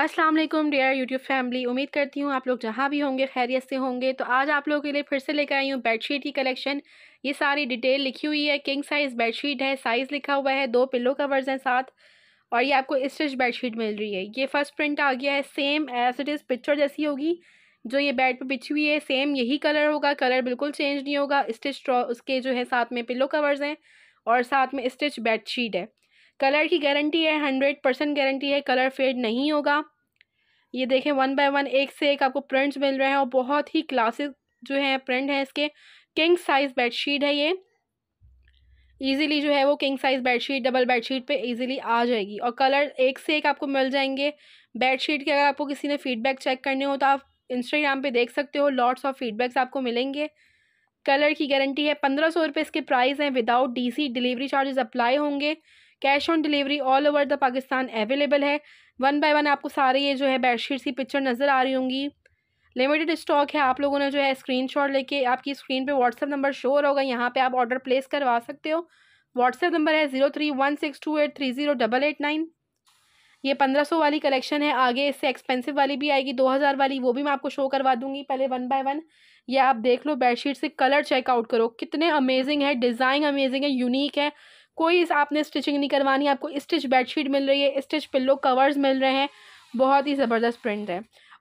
अस्सलाम वालेकुम dear YouTube family उम्मीद करती हूँ आप लोग जहाँ भी होंगे खैरियत से होंगे तो आज आप लोगों के लिए फिर से लेकर आई हूँ बेडशीट की कलेक्शन ये सारी डिटेल लिखी हुई है किंग साइज़ बेडशीट है साइज़ लिखा हुआ है दो पिल्लो कवर्स हैं साथ और ये आपको स्टिच बेडशीट मिल रही है ये फर्स्ट प्रिंट आ गया है same as it is picture जैसी होगी जो ये बेड पर बिछी हुई है सेम यही कलर होगा कलर बिल्कुल चेंज नहीं होगा स्टिच उसके जो है साथ में पिल्लो कवर्स हैं और साथ में स्टिच बेडशीट है कलर की गारंटी है हंड्रेड परसेंट गारंटी है कलर फेड नहीं होगा ये देखें वन बाय वन एक से एक आपको प्रिंट्स मिल रहे हैं और बहुत ही क्लासिक जो है प्रिंट हैं इसके किंग साइज़ बेडशीट है ये ईज़िली जो है वो king size bedsheet double bedsheet पे ईज़िली आ जाएगी और कलर एक से एक आपको मिल जाएंगे बेडशीट के अगर आपको किसी ने फीडबैक चेक करने हो तो आप इंस्टाग्राम पे देख सकते हो लॉट्स ऑफ फीडबैक्स आपको मिलेंगे कलर की गारंटी है पंद्रह सौ रुपये इसके प्राइस हैं without DC delivery charges apply होंगे cash on delivery all over the Pakistan available है वन बाय वन आपको सारे ये जो है बेडशीट्स की पिक्चर नज़र आ रही होंगी लिमिटेड स्टॉक है आप लोगों ने जो है स्क्रीनशॉट लेके आपकी स्क्रीन पे व्हाट्सअप नंबर शोर होगा यहाँ पे आप ऑर्डर प्लेस करवा सकते हो व्हाट्सएप नंबर है zero three one six two eight three zero double eight nine ये पंद्रह सौ वाली कलेक्शन है आगे इससे एक्सपेंसिव वाली भी आएगी दो हज़ार वाली वो भी मैं आपको शो करवा दूंगी पहले वन बाय वन ये आप देख लो बेडशीट से कलर चेकआउट करो कितने अमेजिंग है डिज़ाइन अमेजिंग है यूनिक है कोई आपने स्टिचिंग नहीं करवानी आपको स्टिच बेडशीट मिल रही है स्टिच पिल्लो कवर्स मिल रहे हैं बहुत ही ज़बरदस्त प्रिंट है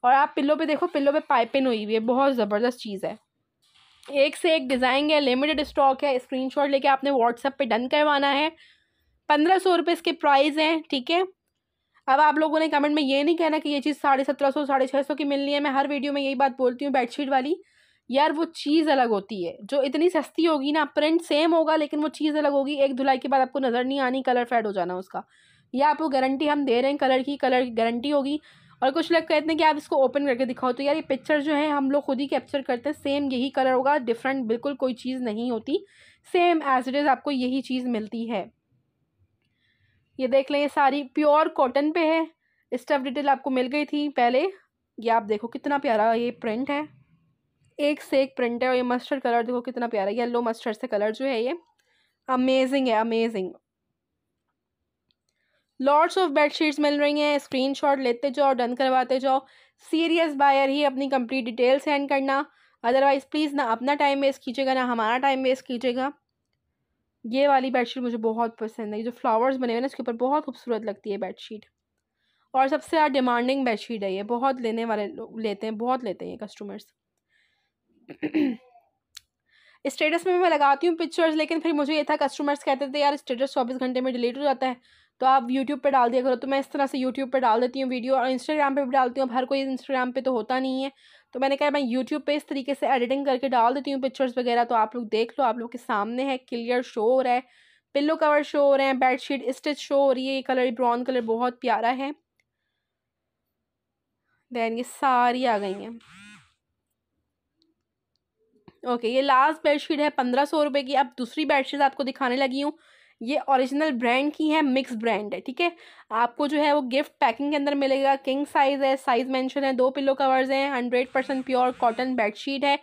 और आप पिल्लो पे देखो पिल्लो पे पाइपिंग हुई हुई है बहुत ज़बरदस्त चीज़ है एक से एक डिज़ाइन है लिमिटेड स्टॉक है स्क्रीन लेके आपने व्हाट्सअप पर डन करवाना है पंद्रह सौ रुपये इसके प्राइस हैं ठीक है अब आप लोगों ने कमेंट में ये नहीं कहना कि ये चीज़ साढ़े सत्रह सौ साढ़े छः सौ की मिलनी है मैं हर वीडियो में यही बात बोलती हूँ बेडशीट वाली यार वो चीज़ अलग होती है जो इतनी सस्ती होगी ना प्रिंट सेम होगा लेकिन वो चीज़ अलग होगी एक धुलाई के बाद आपको नज़र नहीं आनी कलर फेड हो जाना उसका या आपको गारंटी हम दे रहे हैं कलर की कलर की गारंटी होगी और कुछ लोग कहते हैं कि आप इसको ओपन करके दिखाओ तो यार ये पिक्चर जो है हम लोग खुद ही कैप्चर करते हैं सेम यही कलर होगा डिफरेंट बिल्कुल कोई चीज़ नहीं होती सेम एज इट इज़ आपको यही चीज़ मिलती है ये देख लें ये सारी प्योर कॉटन पे है स्टफ डिटेल आपको मिल गई थी पहले ये आप देखो कितना प्यारा ये प्रिंट है एक से एक प्रिंट है और ये मस्टर्ड कलर देखो कितना प्यारा येलो मस्टर्ड से कलर जो है ये अमेजिंग है अमेजिंग लॉर्ड्स ऑफ बेडशीट्स मिल रही हैं स्क्रीनशॉट लेते जाओ डन करवाते जाओ सीरियस बायर ही अपनी कंप्लीट डिटेल सेंड करना अदरवाइज़ प्लीज़ ना अपना टाइम वेस्ट कीजिएगा ना हमारा टाइम वेस्ट कीजिएगा ये वाली बेडशीट मुझे बहुत पसंद है जो फ्लावर्स बने हुए ना उसके ऊपर बहुत खूबसूरत लगती है बेडशीट और सबसे ज़्यादा डिमांडिंग बेडशीट है ये बहुत लेने वाले लोग लेते हैं बहुत लेते हैं ये कस्टमर्स स्टेटस में मैं लगाती हूँ पिक्चर्स लेकिन फिर मुझे ये था कस्टमर्स कहते थे यार स्टेटस चौबीस घंटे में डिलीट हो जाता है तो आप यूट्यूब पे डाल दिया करो तो मैं इस तरह से यूट्यूब पे डाल देती हूँ वीडियो और इंस्टाग्राम पे भी डालती हूँ अब हर कोई इंस्टाग्राम पे तो होता नहीं है तो मैंने कहा मैं यूट्यूब पे इस तरीके से एडिटिंग करके डाल देती हूँ पिक्चर्स वगैरह तो आप लोग देख लो आप लोग के सामने है क्लियर शो हो रहा है पिल्लो कवर शो हो रहे हैं बेडशीट स्टिच शो हो रही है ये कलर ब्राउन कलर बहुत प्यारा है देन ये सारी आ गई हैं ओके ये लास्ट बेडशीट है पंद्रह सौ रुपये की अब दूसरी बेडशीट आपको दिखाने लगी हूँ ये ओरिजिनल ब्रांड की है मिक्स ब्रांड है ठीक है आपको जो है वो गिफ्ट पैकिंग के अंदर मिलेगा किंग साइज़ है साइज़ मेंशन है दो पिलो कवर्स हैं hundred percent pure cotton bedsheet है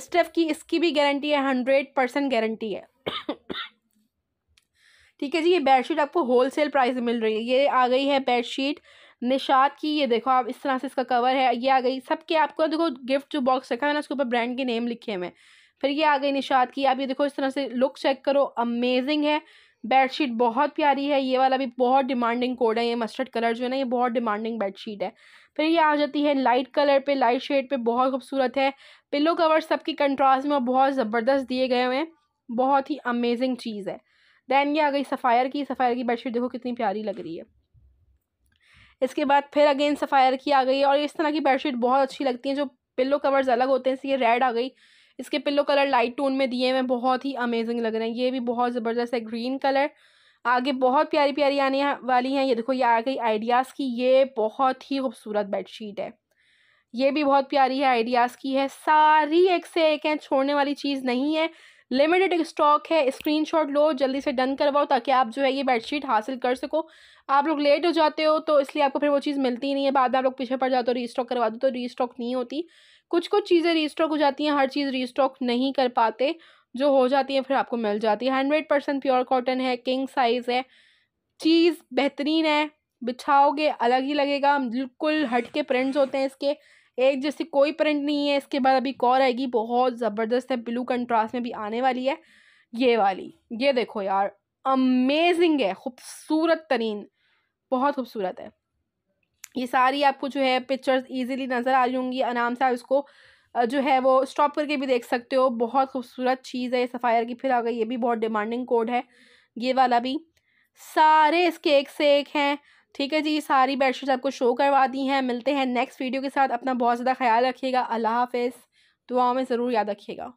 स्टफ की इसकी भी गारंटी है हंड्रेड परसेंट गारंटी है ठीक है जी ये बेडशीट आपको होलसेल प्राइस में मिल रही है ये आ गई है बेडशीट निशात की ये देखो आप इस तरह से इसका कवर है ये आ गई सबके आपको देखो गिफ्ट जो बॉक्स रखा है ना उसके ऊपर ब्रांड के नेम लिखे हुए फिर ये आ गई निशात की आप ये देखो इस तरह से लुक चेक करो अमेजिंग है बेडशीट बहुत प्यारी है ये वाला भी बहुत डिमांडिंग कोड है ये मस्टर्ड कलर जो है ना ये बहुत डिमांडिंग बेडशीट है फिर ये आ जाती है लाइट कलर पे लाइट शेड पे बहुत खूबसूरत है पिलो कवर सबकी कंट्रास्ट में और बहुत ज़बरदस्त दिए गए हुए हैं बहुत ही अमेजिंग चीज़ है देन ये आ गई सफ़ायर की सफ़ायर की बेडशीट देखो कितनी प्यारी लग रही है इसके बाद फिर अगेन सफ़ायर की आ गई और इस तरह की बेडशीट बहुत अच्छी लगती हैं जो पिल्लो कवर्स अलग होते हैं ये रेड आ गई इसके पिल्लो कलर लाइट टोन में दिए हुए बहुत ही अमेजिंग लग रहे हैं ये भी बहुत ज़बरदस्त है ग्रीन कलर आगे बहुत प्यारी प्यारी आने वाली हैं ये देखो ये आ गई आइडियाज़ की ये बहुत ही खूबसूरत बेडशीट है ये भी बहुत प्यारी है आइडियाज़ की है सारी एक से एक हैं छोड़ने वाली चीज़ नहीं है लिमिटेड स्टॉक है स्क्रीनशॉट लो जल्दी से डन करवाओ ताकि आप जो है ये बेडशीट हासिल कर सको आप लोग लेट हो जाते हो तो इसलिए आपको फिर वो चीज़ मिलती नहीं है बाद में आप लोग पीछे पड़ जाते हो री स्टॉक करवा दो तो री स्टॉक नहीं होती कुछ कुछ चीज़ें री स्टॉक हो जाती हैं हर चीज़ री स्टॉक नहीं कर पाते जो हो जाती है फिर आपको मिल जाती है हंड्रेड परसेंट प्योर कॉटन है किंग साइज़ है चीज़ बेहतरीन है बिछाओगे अलग ही लगेगा बिल्कुल हट के प्रिंट्स होते हैं इसके एक जैसी कोई प्रिंट नहीं है इसके बाद अभी कौर आएगी बहुत ज़बरदस्त है ब्लू कंट्रास्ट में भी आने वाली है ये वाली ये देखो यार अमेजिंग है खूबसूरत तरीन बहुत खूबसूरत है ये सारी आपको जो है पिक्चर्स ईजिली नज़र आ रही होंगी आराम से आप इसको जो है वो स्टॉप करके भी देख सकते हो बहुत खूबसूरत चीज़ है ये सफ़ायर की फिर आ गई ये भी बहुत डिमांडिंग कोड है ये वाला भी सारे इसके एक से एक हैं ठीक है जी ये सारी बेडशीट्स आपको शो करवा दी हैं मिलते हैं नेक्स्ट वीडियो के साथ अपना बहुत ज़्यादा ख्याल रखिएगा अल्लाह हाफ दुआओं में ज़रूर याद रखिएगा